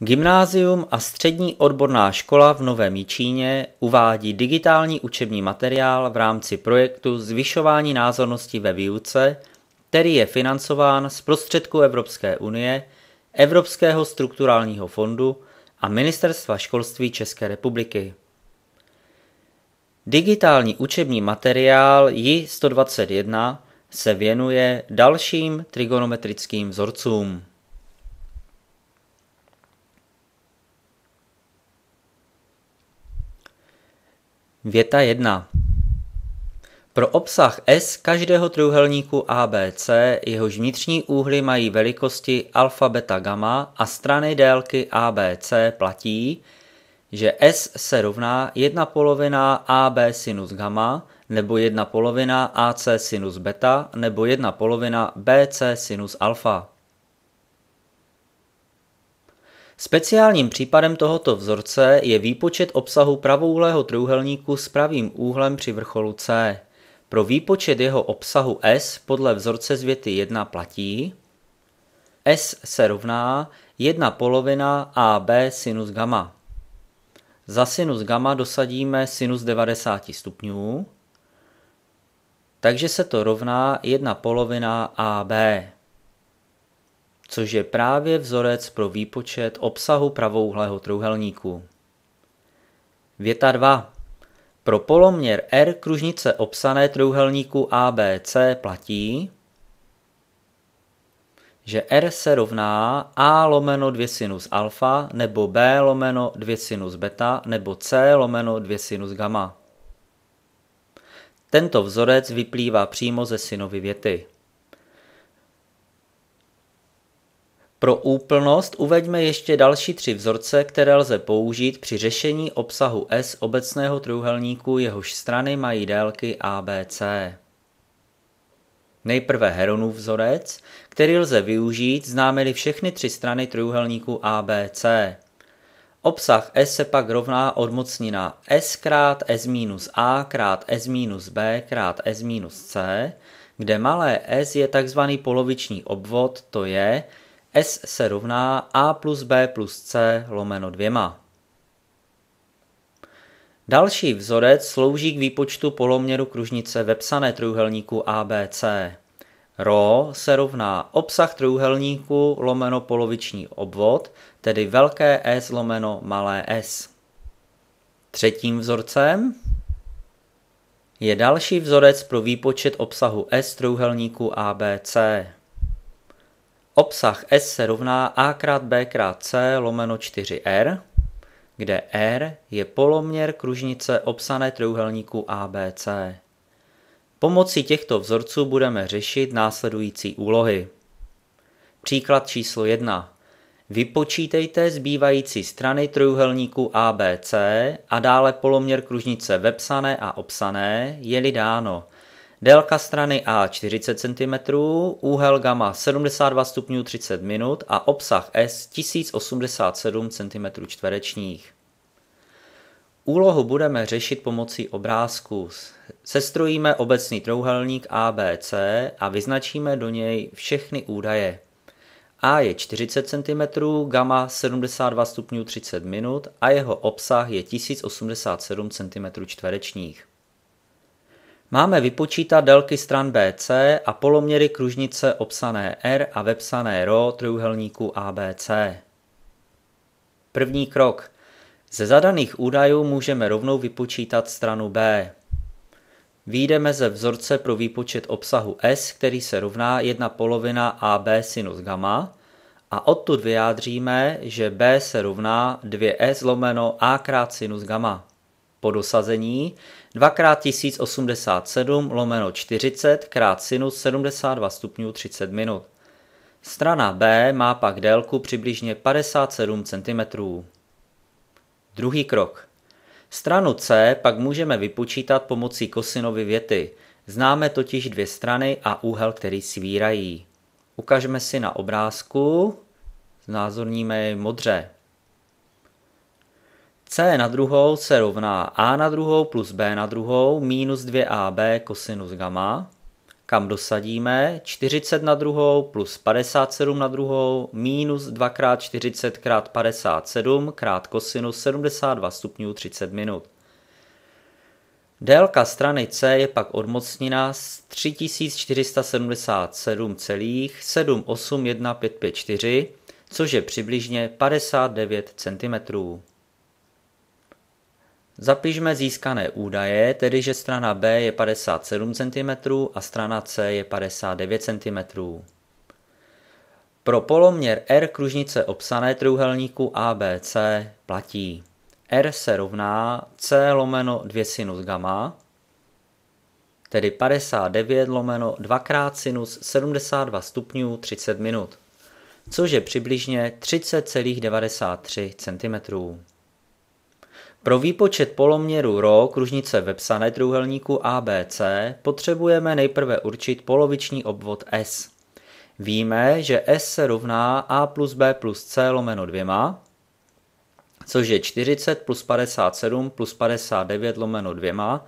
Gymnázium a Střední odborná škola v Novém Jičíně uvádí digitální učební materiál v rámci projektu Zvyšování názornosti ve výuce, který je financován z prostředků Evropské unie, Evropského strukturálního fondu a Ministerstva školství České republiky. Digitální učební materiál JI 121 se věnuje dalším trigonometrickým vzorcům. Věta 1. Pro obsah S každého trojuhelníku ABC jehož vnitřní úhly mají velikosti alfa, beta, gamma a strany délky ABC platí, že S se rovná 1 polovina AB sinus gamma nebo 1 polovina AC sinus beta nebo 1 polovina BC sinus alfa. Speciálním případem tohoto vzorce je výpočet obsahu pravoúhlého trojúhelníku s pravým úhlem při vrcholu C. Pro výpočet jeho obsahu S podle vzorce z věty 1 platí S se rovná 1 polovina AB sinus gamma. Za sinus gamma dosadíme sinus 90 stupňů, takže se to rovná 1 polovina AB což je právě vzorec pro výpočet obsahu pravouhlého trouhelníku. Věta 2. Pro poloměr R kružnice obsané trouhelníku ABC platí, že R se rovná A lomeno 2 sinus alfa, nebo B lomeno 2 sinus beta, nebo C lomeno 2 sinus gamma. Tento vzorec vyplývá přímo ze synovy věty. Pro úplnost uveďme ještě další tři vzorce, které lze použít při řešení obsahu S obecného trojuhelníku, jehož strany mají délky ABC. Nejprve Heronův vzorec, který lze využít, známe-li všechny tři strany trojuhelníku ABC. Obsah S se pak rovná odmocnina S krát S minus A krát S minus B krát S minus C, kde malé S je tzv. poloviční obvod, to je, s se rovná A plus B plus C lomeno dvěma. Další vzorec slouží k výpočtu poloměru kružnice vepsané trojuhelníku ABC. Rho se rovná obsah trojuhelníku lomeno poloviční obvod, tedy velké S lomeno malé s. Třetím vzorcem je další vzorec pro výpočet obsahu S trojuhelníku ABC. Obsah S se rovná A krát B krát C lomeno 4R, kde R je poloměr kružnice obsané trojuhelníku ABC. Pomocí těchto vzorců budeme řešit následující úlohy. Příklad číslo 1. Vypočítejte zbývající strany trojuhelníku ABC a dále poloměr kružnice vepsané a obsané, je-li dáno – Délka strany A40 cm, úhel gamma 72 stupňů 30 minut a obsah S 1087 cm čtverečních. Úlohu budeme řešit pomocí obrázku. Sestrojíme obecný trouhelník ABC a vyznačíme do něj všechny údaje. A je 40 cm, gamma 72 stupňů 30 minut a jeho obsah je 1087 cm čtverečních. Máme vypočítat délky stran BC a poloměry kružnice obsané R a vepsané ro trojuhelníku ABC. První krok. Ze zadaných údajů můžeme rovnou vypočítat stranu B. Výjdeme ze vzorce pro výpočet obsahu S, který se rovná 1 polovina AB sinus gamma a odtud vyjádříme, že B se rovná 2S lomeno A krát sinus gamma po dosazení 2x1087 lomeno 40 krát sinus 72 stupňů 30 minut. Strana B má pak délku přibližně 57 cm. Druhý krok. Stranu C pak můžeme vypočítat pomocí kosinovy věty. Známe totiž dvě strany a úhel, který svírají. Ukažme si na obrázku, znázorníme je modře c na druhou se rovná a na druhou plus b na druhou minus 2ab kosinus gamma, kam dosadíme 40 na druhou plus 57 na druhou minus 2 x 40 x 57 krát kosinus 72 stupňů 30 minut. Délka strany C je pak odmocnina z 3477,781554, což je přibližně 59 cm. Zapišme získané údaje, tedy že strana B je 57 cm a strana C je 59 cm. Pro poloměr R kružnice obsané trůhelníku ABC platí. R se rovná C lomeno 2 sinus gamma, tedy 59 lomeno 2 krát sinus 72 stupňů 30 minut, což je přibližně 30,93 cm. Pro výpočet poloměru ρ kružnice vepsané trůhelníku ABC potřebujeme nejprve určit poloviční obvod S. Víme, že S se rovná A plus B plus C lomeno 2, což je 40 plus 57 plus 59 lomeno 2,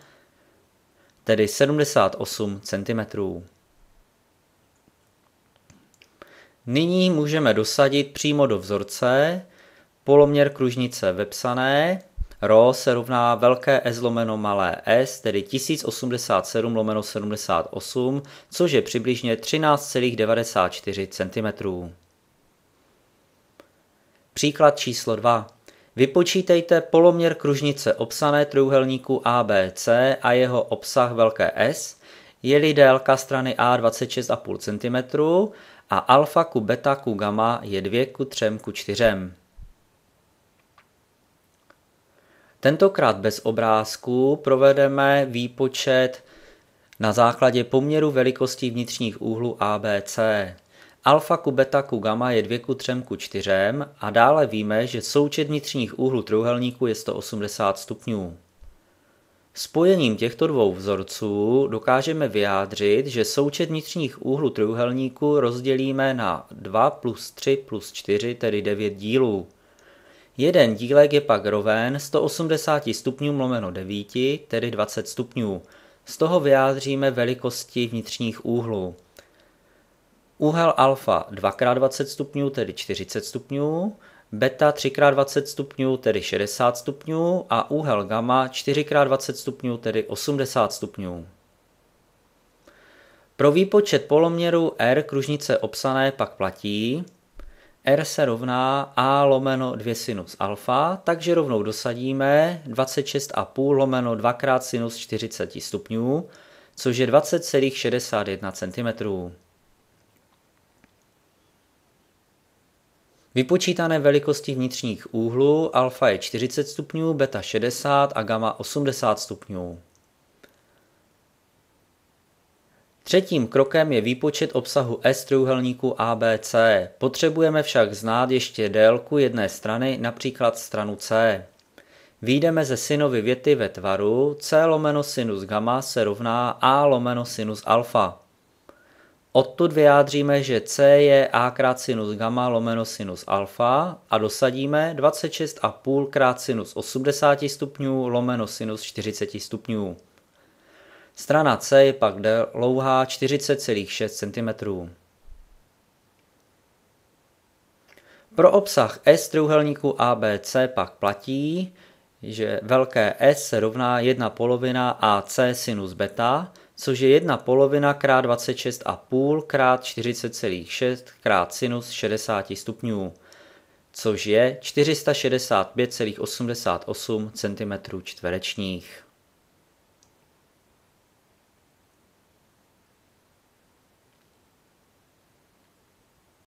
tedy 78 cm. Nyní můžeme dosadit přímo do vzorce poloměr kružnice vepsané Rho se rovná velké S lomeno malé s, tedy 1087 lomeno 78, což je přibližně 13,94 cm. Příklad číslo 2. Vypočítejte poloměr kružnice obsané trojuhelníku ABC a jeho obsah velké S, je-li délka strany A 26,5 cm a alfa ku beta ku gamma je 2 ku 3 ku 4. Tentokrát bez obrázku provedeme výpočet na základě poměru velikosti vnitřních úhlů ABC. Alfa ku beta ku gamma je 2 ku 3 ku 4 a dále víme, že součet vnitřních úhlů trojuhelníku je 180 stupňů. Spojením těchto dvou vzorců dokážeme vyjádřit, že součet vnitřních úhlů trojuhelníku rozdělíme na 2 plus 3 plus 4, tedy 9 dílů. Jeden dílek je pak roven 180 stupňů lomeno 9, tedy 20 stupňů. Z toho vyjádříme velikosti vnitřních úhlů. Úhel alfa 2x20 stupňů, tedy 40 stupňů, beta 3x20 stupňů, tedy 60 stupňů a úhel gamma 4x20 stupňů, tedy 80 stupňů. Pro výpočet poloměru R kružnice obsané pak platí, R se rovná A lomeno 2 sinus alfa, takže rovnou dosadíme 26,5 lomeno 2 krát sinus 40 stupňů, což je 20,61 cm. Vypočítané velikosti vnitřních úhlů alfa je 40 stupňů, beta 60 a gamma 80 stupňů. Třetím krokem je výpočet obsahu S trojuhelníku ABC. Potřebujeme však znát ještě délku jedné strany, například stranu C. Výjdeme ze synovy věty ve tvaru C lomeno sinus gamma se rovná A lomeno sinus alfa. Odtud vyjádříme, že C je A krát sinus gamma lomeno sinus alfa a dosadíme 26,5 krát sinus 80 stupňů lomeno sinus 40 stupňů. Strana C je pak dlouhá 40,6 cm. Pro obsah S trojuhelníku ABC pak platí, že velké S se rovná 1 polovina AC sinus beta, což je 1 polovina krát 26,5 krát 40,6 krát sinus 60 stupňů, což je 465,88 cm čtverečních.